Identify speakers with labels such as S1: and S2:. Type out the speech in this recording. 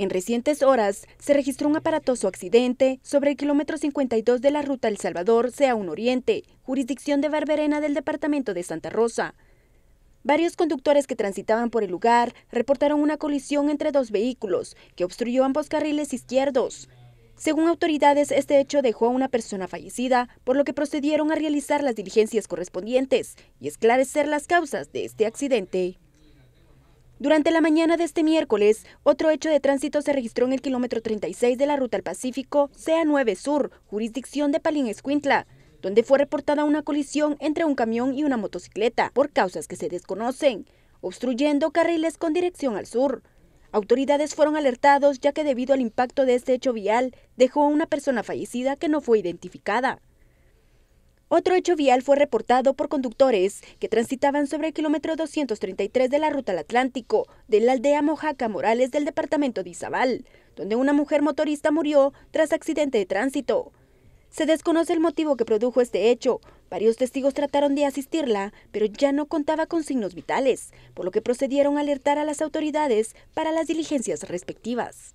S1: En recientes horas se registró un aparatoso accidente sobre el kilómetro 52 de la ruta El Salvador, sea un oriente, jurisdicción de Barberena del departamento de Santa Rosa. Varios conductores que transitaban por el lugar reportaron una colisión entre dos vehículos que obstruyó ambos carriles izquierdos. Según autoridades, este hecho dejó a una persona fallecida, por lo que procedieron a realizar las diligencias correspondientes y esclarecer las causas de este accidente. Durante la mañana de este miércoles, otro hecho de tránsito se registró en el kilómetro 36 de la ruta al Pacífico, CA9 Sur, jurisdicción de Palín Escuintla, donde fue reportada una colisión entre un camión y una motocicleta por causas que se desconocen, obstruyendo carriles con dirección al sur. Autoridades fueron alertados ya que debido al impacto de este hecho vial dejó a una persona fallecida que no fue identificada. Otro hecho vial fue reportado por conductores que transitaban sobre el kilómetro 233 de la ruta al Atlántico de la aldea Mojaca Morales del departamento de Izabal, donde una mujer motorista murió tras accidente de tránsito. Se desconoce el motivo que produjo este hecho. Varios testigos trataron de asistirla, pero ya no contaba con signos vitales, por lo que procedieron a alertar a las autoridades para las diligencias respectivas.